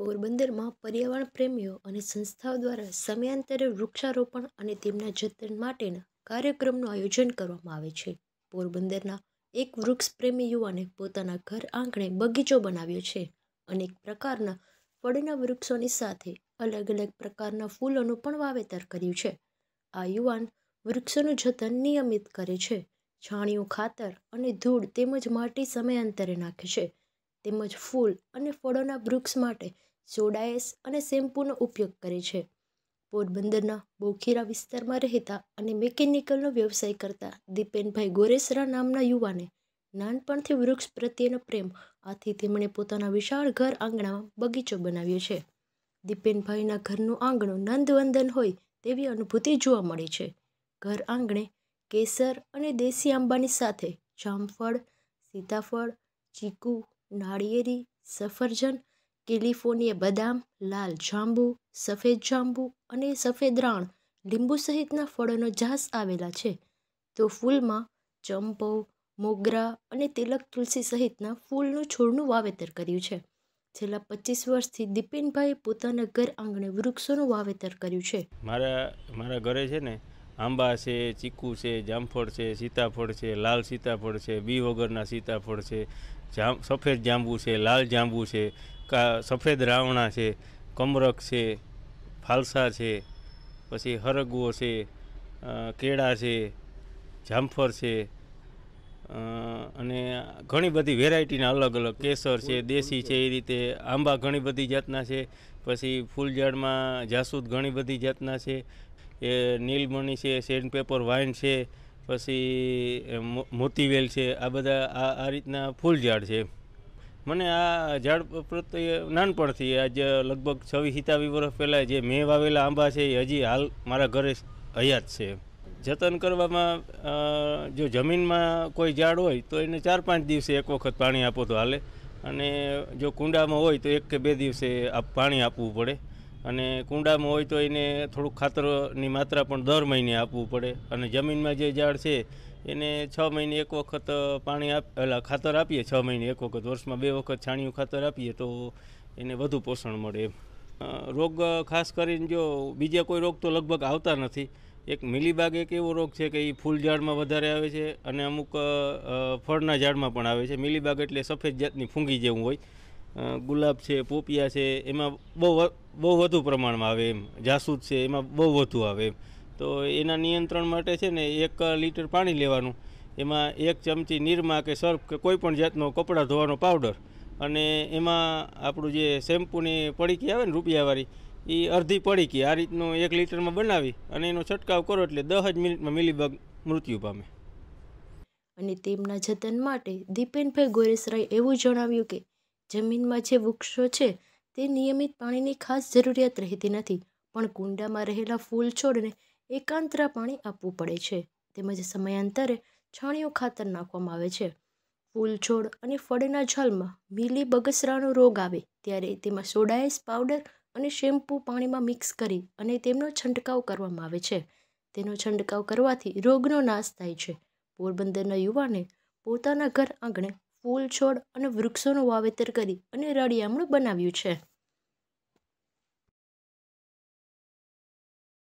પોરબંદરમાં પર્યાવરણ પ્રેમીઓ અને સંસ્થાઓ દ્વારા સમયાંતરે વૃક્ષારોપણ અને તેમના જતન માટેના કાર્યક્રમનું આયોજન કરવામાં આવે છે પોરબંદરના એક વૃક્ષ પ્રેમી યુવાને પોતાના ઘર આંગણે બગીચો બનાવ્યો છે અનેક પ્રકારના ફળના વૃક્ષોની સાથે અલગ અલગ પ્રકારના ફૂલોનું પણ વાવેતર કર્યું છે આ યુવાન વૃક્ષોનું જતન નિયમિત કરે છે છાણિયું ખાતર અને ધૂળ તેમજ માટી સમયાંતરે નાખે છે તેમજ ફૂલ અને ફળોના વૃક્ષ માટે સોડાએસ અને શેમ્પૂનો ઉપયોગ કરે છે પોરબંદરના બોખીરા વિસ્તારમાં રહેતા અને મેકેનિકલનો વ્યવસાય કરતા દીપેનભાઈ ગોરેસરા નામના યુવાને નાનપણથી વૃક્ષ પ્રત્યેનો પ્રેમ આથી તેમણે પોતાના વિશાળ ઘર આંગણામાં બગીચો બનાવ્યો છે દીપેનભાઈના ઘરનું આંગણું નંદવંદન હોય તેવી અનુભૂતિ જોવા મળે છે ઘર આંગણે કેસર અને દેશી આંબાની સાથે જામફળ સીતાફળ ચીકુ નાળિયેરી સફરજન કેલિફોર્નિયા બદામ લાલ જાંબુ સફેદ જાંબુ અને સફેદ રાણ લીંબુ સહિતના ફળોનો ઝાંસ આવેલા છે તો ફૂલમાં ચંપો મોગરા અને તિલક તુલસી સહિતના ફૂલનું છોડનું વાવેતર કર્યું છે છેલ્લા પચીસ વર્ષથી દીપેનભાઈએ પોતાના ઘર આંગણે વૃક્ષોનું વાવેતર કર્યું છે મારા મારા ઘરે છે ને આંબા છે ચીકુ છે જામફળ છે સીતાફળ છે લાલ સીતાફળ છે બી વગરના સીતાફળ છે જામ સફેદ જાંબુ છે લાલ જાંબુ છે કા સફેદ રાવણા છે કમરક છે ફાલસા છે પછી હરગવો છે કેળા છે જામફળ છે અને ઘણી બધી વેરાયટીના અલગ અલગ કેસર છે દેશી છે એ રીતે આંબા ઘણી બધી જાતના છે પછી ફૂલ ઝાડમાં જાસૂદ ઘણી બધી જાતના છે એ નીલમણી છે સેન્ડ પેપર વાઇન છે પછી મોતીવેલ છે આ બધા આ આ રીતના ફૂલ ઝાડ છે મને આ ઝાડ પ્રત્યે નાનપણથી આજ લગભગ છવ્વીસ સિતાવી વર્ષ પહેલાં જે મેં વાવેલા આંબા છે એ હજી હાલ મારા ઘરે હયાત છે જતન કરવામાં જો જમીનમાં કોઈ ઝાડ હોય તો એને ચાર પાંચ દિવસે એક વખત પાણી આપો તો હાલે અને જો કુંડામાં હોય તો એક કે બે દિવસે પાણી આપવું પડે અને કુંડામાં હોય તો એને થોડુંક ખાતરની માત્રા પણ દર મહિને આપવું પડે અને જમીનમાં જે ઝાડ છે એને છ મહિને એક વખત પાણી આપ એટલે ખાતર આપીએ છ મહિને એક વખત વર્ષમાં બે વખત છાણિયું ખાતર આપીએ તો એને વધુ પોષણ મળે એમ રોગ ખાસ કરીને જો બીજા કોઈ રોગ તો લગભગ આવતા નથી એક મિલીબાગ એક એવો રોગ છે કે એ ફૂલ ઝાડમાં વધારે આવે છે અને અમુક ફળના ઝાડમાં પણ આવે છે મિલીબાગ એટલે સફેદ જાતની ફૂંગી જેવું હોય ગુલાબ છે પોપિયા છે એમાં બહુ બહુ વધુ પ્રમાણમાં આવે એમ જાસૂદ છે એમાં બહુ વધુ આવે એમ તો એના નિયંત્રણ માટે છે ને એક લીટર પાણી લેવાનું એમાં એક ચમચી નિરમા કે સર્ફ કે કોઈ પણ જાતનો કપડાં ધોવાનો પાવડર અને એમાં આપણું જે શેમ્પૂની પડીકી આવે ને રૂપિયાવાળી એ અડધી પડીકી આ રીતનું એક લીટરમાં બનાવી અને એનો છંટકાવ કરો એટલે દસ જ મિનિટમાં મિલીબગ મૃત્યુ પામે અને તેમના જતન માટે દીપેનભાઈ ગોરેસરાએ એવું જણાવ્યું કે જમીનમાં જે વૃક્ષો છે તે નિયમિત પાણીની ખાસ જરૂરિયાત રહેતી નથી પણ કુંડામાં રહેલા ફૂલ છોડને એકાંતરા પાણી આપવું પડે છે તેમજ સમયાંતરે છાણિયું ખાતર નાખવામાં આવે છે ફૂલ છોડ અને ફળના છલમાં મીલી બગસરાનો રોગ આવે ત્યારે તેમાં સોડાએસ પાવડર અને શેમ્પુ પાણીમાં મિક્સ કરી અને તેમનો છંટકાવ કરવામાં આવે છે તેનો છંટકાવ કરવાથી રોગનો નાશ થાય છે પોરબંદરના યુવાને પોતાના ઘર આંગણે ફૂલ છોડ અને વૃક્ષોનું વાવેતર કરી અને રળિયામણું બનાવ્યું છે